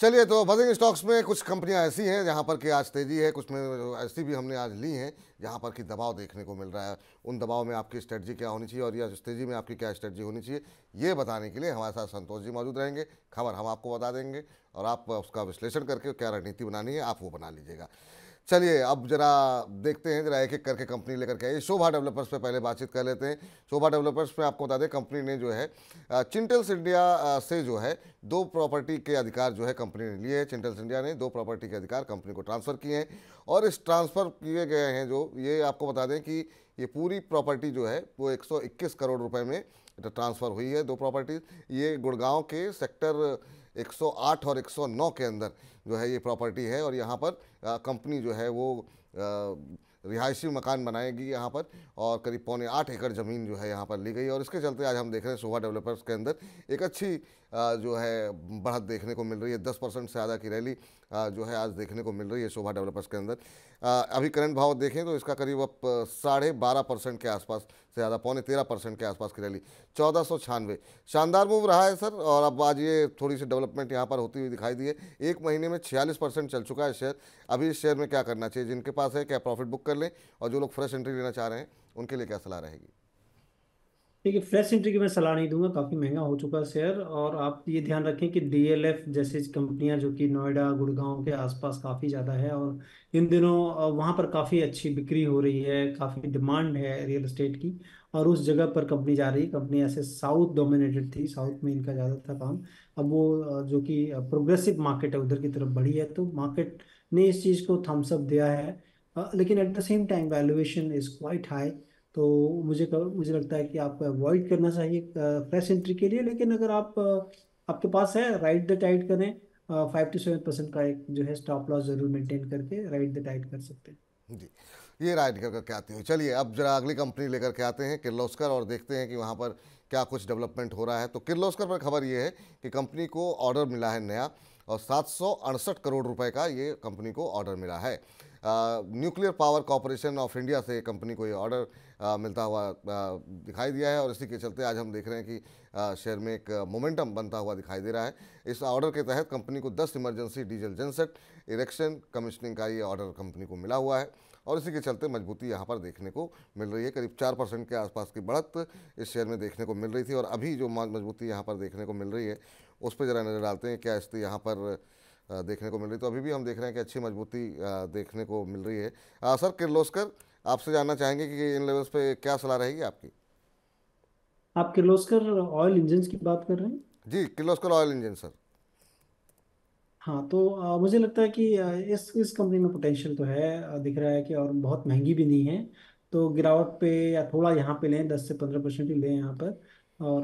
चलिए तो buzzing stocks में कुछ कंपनियां ऐसी हैं जहां पर कि आज तेज़ी है कुछ में ऐसी भी हमने आज ली हैं जहां पर कि दबाव देखने को मिल रहा है उन दबाव में आपकी स्ट्रेटजी क्या होनी चाहिए और या तेज़ी में आपकी क्या स्ट्रेटजी होनी चाहिए ये बताने के लिए हमारे साथ संतोष जी मौजूद रहेंगे खबर हम आपको बता देंगे और आप उसका विश्लेषण करके क्या रणनीति बनानी है आप वो बना लीजिएगा चलिए अब जरा देखते हैं जरा एक एक करके कंपनी लेकर के आइए शोभा डेवलपर्स पे पहले बातचीत कर लेते हैं शोभा डेवलपर्स पे आपको बता दें कंपनी ने जो है चिंटल्स इंडिया से जो है दो प्रॉपर्टी के अधिकार जो है कंपनी ने लिए हैं चिंटल्स इंडिया ने दो प्रॉपर्टी के अधिकार कंपनी को ट्रांसफ़र किए हैं और इस ट्रांसफ़र किए गए हैं जो ये आपको बता दें कि ये पूरी प्रॉपर्टी जो है वो एक करोड़ रुपये में ट्रांसफ़र हुई है दो प्रॉपर्टीज़ ये गुड़गांव के सेक्टर 108 और 109 के अंदर जो है ये प्रॉपर्टी है और यहाँ पर कंपनी जो है वो रिहायशी मकान बनाएगी यहाँ पर और करीब पौने आठ एकड़ ज़मीन जो है यहाँ पर ली गई और इसके चलते आज हम देख रहे हैं शोभा डेवलपर्स के अंदर एक अच्छी जो है बढ़त देखने को मिल रही है दस परसेंट से ज़्यादा की रैली जो है आज देखने को मिल रही है शोभा डेवलपर्स के अंदर अभी करंट भाव देखें तो इसका करीब अब साढ़े बारह परसेंट के आसपास से ज़्यादा पौने तेरह परसेंट के आसपास की रैली चौदह सौ छियानवे शानदार मूव रहा है सर और अब आज ये थोड़ी सी डेवलपमेंट यहाँ पर होती हुई दिखाई दी है एक महीने में छियालीस परसेंट चल चुका है शेयर अभी इस शेयर में क्या करना चाहिए जिनके पास है क्या प्रॉफिट बुक कर लें और जो लोग फ्रेश एंट्री लेना चाह रहे हैं उनके लिए क्या सलाह रहेगी देखिए फ्रेश एंट्री की मैं सलाह नहीं दूंगा काफ़ी महंगा हो चुका है शेयर और आप ये ध्यान रखें कि डीएलएफ जैसे कंपनियां जो कि नोएडा गुड़गांव के आसपास काफ़ी ज़्यादा है और इन दिनों वहां पर काफ़ी अच्छी बिक्री हो रही है काफ़ी डिमांड है रियल इस्टेट की और उस जगह पर कंपनी जा रही है कंपनी ऐसे साउथ डोमिनेटेड थी साउथ में इनका ज़्यादा था काम अब वो जो कि प्रोग्रेसिव मार्केट है उधर की तरफ बढ़ी है तो मार्केट ने इस चीज़ को थम्सअप दिया है लेकिन at the same time valuation is quite high तो मुझे मुझे लगता है कि आपको अवॉइड करना चाहिए फ्रेश एंट्री के लिए लेकिन अगर आप आपके पास है राइट द टाइट करें फाइव टू सेवन परसेंट का एक जो है स्टॉप लॉस जरूर मेंटेन करके राइट द टाइट कर सकते हैं जी ये राइट करके कर आते हैं चलिए अब जरा अगली कंपनी लेकर के आते हैं किर्लोस्कर और देखते हैं कि वहाँ पर क्या कुछ डेवलपमेंट हो रहा है तो किर्लोस्कर पर खबर ये है कि कंपनी को ऑर्डर मिला है नया और सात करोड़ रुपए का ये कंपनी को ऑर्डर मिला है nuclear power corporation of India से कंपनी को ये ऑर्डर मिलता हुआ दिखाई दिया है और इसी के चलते आज हम देख रहे हैं कि शेयर में एक मोमेंटम बनता हुआ दिखाई दे रहा है इस ऑर्डर के तहत कंपनी को 10 emergency diesel genset election commissioning का ये ऑर्डर कंपनी को मिला हुआ है और इसी के चलते मजबूती यहाँ पर देखने को मिल रही है करीब चार परसेंट के आसपास की बढ़त इस शेयर में देखने को मिल रही थी और अभी जो मजबूती यहाँ पर देखने को मिल रही है उस पर ज़रा नज़र डालते हैं क्या स्थिति यहाँ पर देखने को मिल रही तो अभी भी हम देख रहे हैं कि अच्छी मजबूती देखने को मिल रही है आ, सर किर्लोस्कर आपसे जानना चाहेंगे कि इन लेवल्स पे क्या सलाह रहेगी आपकी आप किर्लोस्कर ऑयल इंजन की बात कर रहे हैं जी किर्लोस्कर ऑयल इंजन सर हाँ तो आ, मुझे लगता है कि इस इस कंपनी में पोटेंशियल तो है दिख रहा है कि और बहुत महंगी भी नहीं है तो गिरावट पे या थोड़ा यहाँ पे लें दस से पंद्रह परसेंट ही लें यहाँ पर और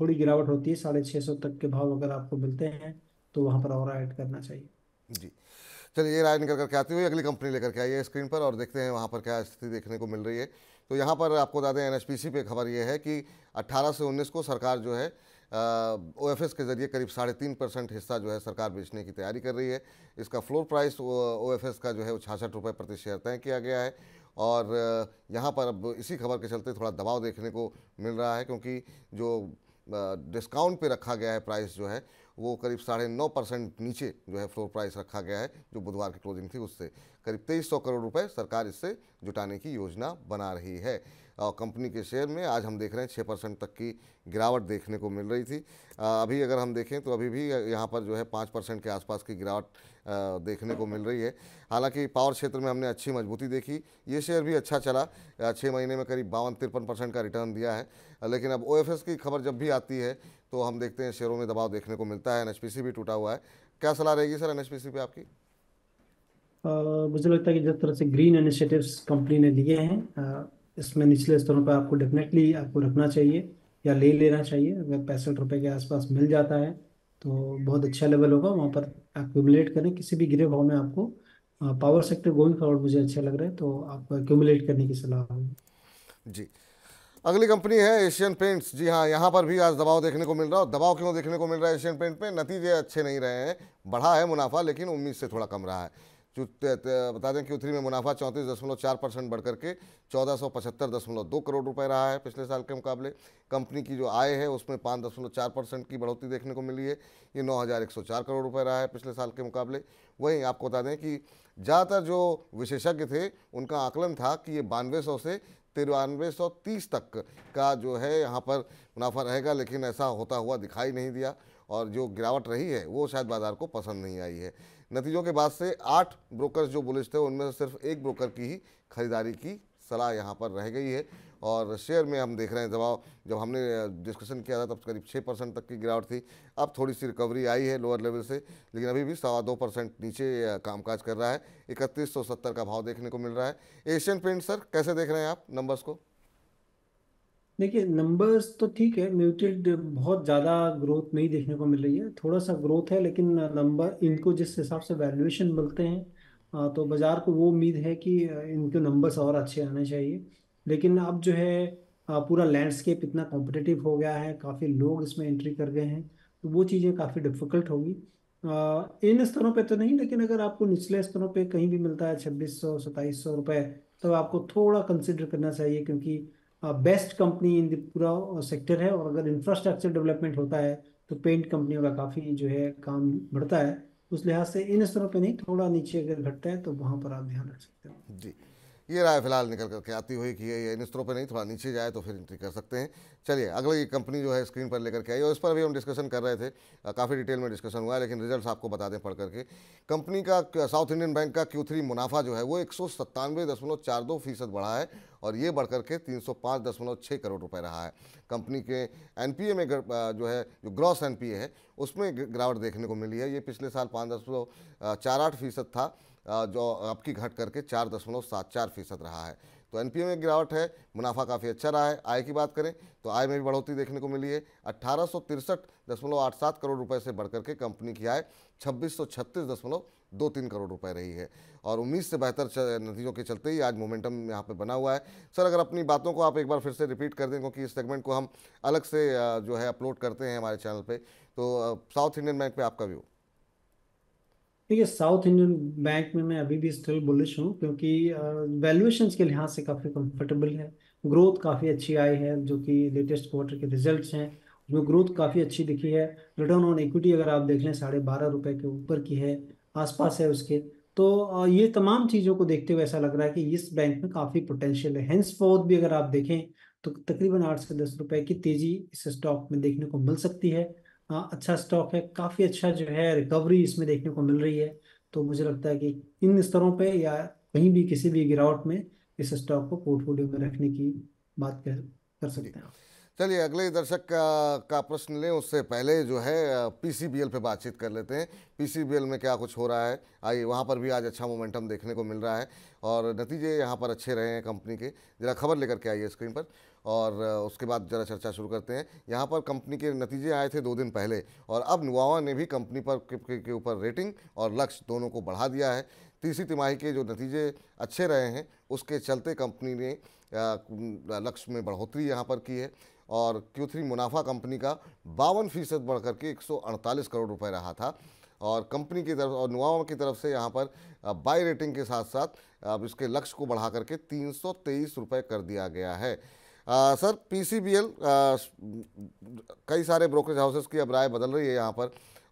थोड़ी गिरावट होती है साढ़े छः सौ तक के भाव अगर आपको मिलते हैं तो वहाँ पर और ऐड करना चाहिए जी चलिए ये राय निकल करके आती हुई अगली कंपनी लेकर के आई है स्क्रीन पर और देखते हैं वहाँ पर क्या स्थिति देखने को मिल रही है तो यहाँ पर आपको बता दें एन पे खबर ये है कि 18 से 19 को सरकार जो है ओ एफ के ज़रिए करीब साढ़े तीन परसेंट हिस्सा जो है सरकार बेचने की तैयारी कर रही है इसका फ्लोर प्राइस ओ एफ का जो है वो छाछठ रुपये प्रति शेयर तय किया गया है और यहाँ पर अब इसी खबर के चलते थोड़ा दबाव देखने को मिल रहा है क्योंकि जो डिस्काउंट पे रखा गया है प्राइस जो है वो करीब साढ़े नौ परसेंट नीचे जो है फ्लोर प्राइस रखा गया है जो बुधवार की क्लोजिंग थी उससे करीब तेईस सौ करोड़ रुपए सरकार इससे जुटाने की योजना बना रही है और कंपनी के शेयर में आज हम देख रहे हैं छः परसेंट तक की गिरावट देखने को मिल रही थी अभी अगर हम देखें तो अभी भी यहाँ पर जो है पाँच परसेंट के आसपास की गिरावट देखने को मिल रही है हालांकि पावर क्षेत्र में हमने अच्छी मजबूती देखी ये शेयर भी अच्छा चला छः महीने में करीब बावन तिरपन परसेंट का रिटर्न दिया है लेकिन अब ओ की खबर जब भी आती है तो हम देखते हैं शेयरों में दबाव देखने को मिलता है एनएचपीसी भी टूटा हुआ है क्या सलाह रहेगी सर एनएचपीसी पे आपकी आ, मुझे लगता है कि जिस तरह से ग्रीन इनिशिएटिव कंपनी ने लिए हैं इसमें निचले स्तरों पर आपको डेफिनेटली आपको रखना चाहिए या ले लेना चाहिए अगर पैंसठ रुपये के आसपास मिल जाता है तो बहुत अच्छा लेवल होगा वहाँ पर एक्यूमुलेट करें किसी भी गिरे भाव में आपको पावर सेक्टर गोइंग फॉरवर्ड मुझे अच्छा लग रहा है तो आपको एक्यूमुलेट करने की सलाह जी अगली कंपनी है एशियन पेंट्स जी हाँ यहाँ पर भी आज दबाव देखने को मिल रहा है और दबाव क्यों देखने को मिल रहा है एशियन पेंट में नतीजे अच्छे नहीं रहे हैं बढ़ा है मुनाफा लेकिन उम्मीद से थोड़ा कम रहा है जो बता दें कि उत्तरी में मुनाफा चौंतीस दशमलव चार परसेंट बढ़ करके चौदह सौ पचहत्तर दशमलव दो करोड़ रुपए रहा है पिछले साल के मुकाबले कंपनी की जो आय है उसमें पाँच दशमलव चार परसेंट की बढ़ोतरी देखने को मिली है ये नौ हज़ार एक सौ चार करोड़ रुपए रहा है पिछले साल के मुकाबले वहीं आपको बता दें कि ज़्यादातर जो विशेषज्ञ थे उनका आकलन था कि ये बानवे सौ से तिरानवे सौ तीस तक का जो है यहाँ पर मुनाफा रहेगा लेकिन ऐसा होता हुआ दिखाई नहीं दिया और जो गिरावट रही है वो शायद बाजार को पसंद नहीं आई है नतीजों के बाद से आठ ब्रोकर्स जो बुलिश थे उनमें से सिर्फ एक ब्रोकर की ही खरीदारी की सलाह यहाँ पर रह गई है और शेयर में हम देख रहे हैं दबाव जब हमने डिस्कशन किया था तब करीब छः परसेंट तक की गिरावट थी अब थोड़ी सी रिकवरी आई है लोअर लेवल से लेकिन अभी भी सवा दो परसेंट नीचे कामकाज कर रहा है इकतीस सौ सत्तर का भाव देखने को मिल रहा है एशियन पेंट सर कैसे देख रहे हैं आप नंबर्स को देखिए नंबर्स तो ठीक है म्यूटेड बहुत ज़्यादा ग्रोथ नहीं देखने को मिल रही है थोड़ा सा ग्रोथ है लेकिन नंबर इनको जिस हिसाब से वैल्यूएशन मिलते हैं हाँ, तो बाज़ार को वो उम्मीद है कि इनके नंबर्स और अच्छे आने चाहिए लेकिन अब जो है पूरा लैंडस्केप इतना कॉम्पिटिटिव हो गया है काफ़ी लोग इसमें एंट्री कर गए हैं तो वो चीज़ें काफ़ी डिफ़िकल्ट होगी इन स्तरों पे तो नहीं लेकिन अगर आपको निचले स्तरों पे कहीं भी मिलता है छब्बीस सौ सत्ताईस सौ रुपये तो आपको थोड़ा कंसिडर करना चाहिए क्योंकि बेस्ट कंपनी इन पूरा सेक्टर है और अगर इंफ्रास्ट्रक्चर डेवलपमेंट होता है तो पेंट कंपनियों का काफ़ी जो है काम बढ़ता है उस लिहाज से इन स्तरों पे नहीं थोड़ा नीचे अगर घटता है तो वहाँ पर आप ध्यान रख सकते हो जी ये राय फिलहाल निकल करके आती हुई कि ये इन स्तरों पर नहीं थोड़ा नीचे जाए तो फिर एंट्री कर सकते हैं चलिए अगली कंपनी जो है स्क्रीन पर लेकर के आई और इस पर भी हम डिस्कशन कर रहे थे काफ़ी डिटेल में डिस्कशन हुआ है लेकिन रिजल्ट आपको बता दें पढ़ करके कंपनी का साउथ इंडियन बैंक का क्यू मुनाफा जो है वो एक फीसद बढ़ा है और ये बढ़ के तीन करोड़ रुपये रहा है कंपनी के एन में जो है जो ग्रॉस एन है उसमें गिरावट देखने को मिली है ये पिछले साल पाँच दशमलव चार आठ फीसद था जो आपकी घट करके चार दशमलव सात चार फीसद रहा है तो एनपीए में गिरावट है मुनाफा काफ़ी अच्छा रहा है आय की बात करें तो आय में भी बढ़ोतरी देखने को मिली है अट्ठारह करोड़ रुपए से बढ़कर के कंपनी की आय छब्बीस दो तीन करोड़ रुपए रही है और उम्मीद से बेहतर नतीजों के चलते ही आज मोमेंटम यहाँ पे बना हुआ है सर अगर अपनी बातों को आप एक बार फिर से रिपीट कर दें क्योंकि इस सेगमेंट को हम अलग से जो है अपलोड करते हैं हमारे चैनल पे तो साउथ इंडियन बैंक पे आपका व्यू देखिए साउथ इंडियन बैंक में मैं अभी भी स्टिल बुलिश हूँ क्योंकि वैल्यूएशन के लिहाज से काफ़ी कंफर्टेबल है ग्रोथ काफ़ी अच्छी आई है जो कि लेटेस्ट क्वार्टर के रिजल्ट्स हैं उसमें ग्रोथ काफ़ी अच्छी दिखी है रिटर्न ऑन इक्विटी अगर आप देख लें साढ़े बारह रुपये के ऊपर की है आसपास है उसके तो ये तमाम चीज़ों को देखते हुए ऐसा लग रहा है कि इस बैंक में काफ़ी पोटेंशियल है हेंस फोर्थ भी अगर आप देखें तो तकरीबन आठ से दस रुपए की तेज़ी इस स्टॉक में देखने को मिल सकती है आ, हाँ, अच्छा स्टॉक है काफ़ी अच्छा जो है रिकवरी इसमें देखने को मिल रही है तो मुझे लगता है कि इन स्तरों पे या कहीं भी किसी भी गिरावट में इस स्टॉक को पोर्टफोलियो में रखने की बात कर, कर सकते हैं चलिए अगले दर्शक का, का प्रश्न लें उससे पहले जो है पीसीबीएल पे बातचीत कर लेते हैं पीसीबीएल में क्या कुछ हो रहा है आइए वहाँ पर भी आज अच्छा मोमेंटम देखने को मिल रहा है और नतीजे यहाँ पर अच्छे रहे हैं कंपनी के ज़रा खबर लेकर के आइए स्क्रीन पर और उसके बाद ज़रा चर्चा शुरू करते हैं यहाँ पर कंपनी के नतीजे आए थे दो दिन पहले और अब नुआवा ने भी कंपनी पर के ऊपर रेटिंग और लक्ष्य दोनों को बढ़ा दिया है तीसरी तिमाही के जो नतीजे अच्छे रहे हैं उसके चलते कंपनी ने लक्ष्य में बढ़ोतरी यहाँ पर की है और क्यू थ्री मुनाफा कंपनी का बावन फीसद बढ़ करके एक करोड़ रुपये रहा था और कंपनी की तरफ और नुआवा की तरफ से यहाँ पर बाई रेटिंग के साथ साथ अब इसके लक्ष्य को बढ़ा करके तीन रुपए कर दिया गया है आ, सर पीसीबीएल कई सारे ब्रोकरेज हाउसेस की अब राय बदल रही है यहाँ पर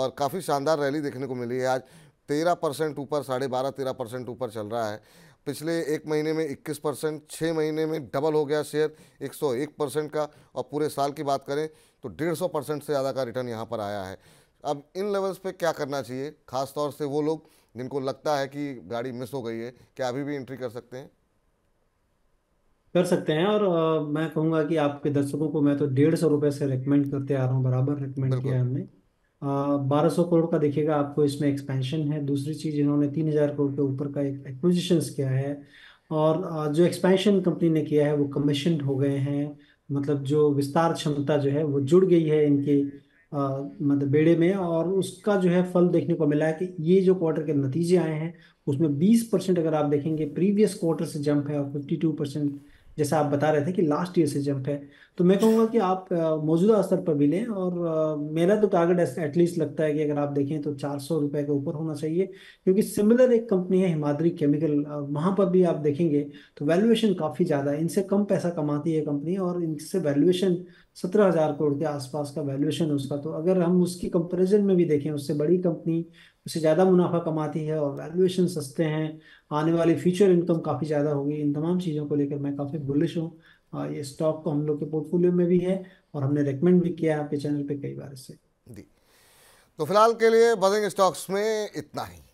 और काफ़ी शानदार रैली देखने को मिली है आज तेरह परसेंट ऊपर साढ़े बारह तेरह परसेंट ऊपर चल रहा है पिछले एक महीने में 21 परसेंट छः महीने में डबल हो गया शेयर 101 परसेंट का और पूरे साल की बात करें तो 150 परसेंट से ज़्यादा का रिटर्न यहाँ पर आया है अब इन लेवल्स पे क्या करना चाहिए ख़ास तौर से वो लोग जिनको लगता है कि गाड़ी मिस हो गई है क्या अभी भी एंट्री कर सकते हैं कर सकते हैं और आ, मैं कहूँगा कि आपके दर्शकों को मैं तो डेढ़ सौ रुपये से रिकमेंड करते आ रहा हूँ बराबर रिकमेंड किया हमने बारह सौ करोड़ का देखिएगा आपको इसमें एक्सपेंशन है दूसरी चीज़ इन्होंने तीन हज़ार करोड़ के ऊपर का एक एक्विजिशंस किया है और जो एक्सपेंशन कंपनी ने किया है वो कमीशन हो गए हैं मतलब जो विस्तार क्षमता जो है वो जुड़ गई है इनके मतलब बेड़े में और उसका जो है फल देखने को मिला है कि ये जो क्वार्टर के नतीजे आए हैं उसमें 20 परसेंट अगर आप देखेंगे प्रीवियस क्वार्टर से जंप है और 52 परसेंट जैसा आप बता रहे थे कि लास्ट ईयर से जंप है तो मैं कहूँगा कि आप मौजूदा स्तर पर भी लें और मेरा तो टारगेट एटलीस्ट लगता है कि अगर आप देखें तो चार सौ रुपये के ऊपर होना चाहिए क्योंकि सिमिलर एक कंपनी है हिमाद्री केमिकल वहाँ पर भी आप देखेंगे तो वैल्यूएशन काफ़ी ज़्यादा है इनसे कम पैसा कमाती है कंपनी और इनसे वैल्यूएशन सत्रह हज़ार करोड़ के आसपास का वैल्यूएशन है उसका तो अगर हम उसकी कंपेरिजन में भी देखें उससे बड़ी कंपनी उससे ज़्यादा मुनाफा कमाती है और वैल्यूएशन सस्ते हैं आने वाली फ्यूचर इनकम काफ़ी ज़्यादा होगी इन तमाम चीज़ों को लेकर मैं काफ़ी बुलिश हूँ ये स्टॉक को हम लोग के पोर्टफोलियो में भी है और हमने रिकमेंड भी किया है आपके चैनल पर कई बार इससे जी तो फिलहाल के लिए बजिंग स्टॉक्स में इतना ही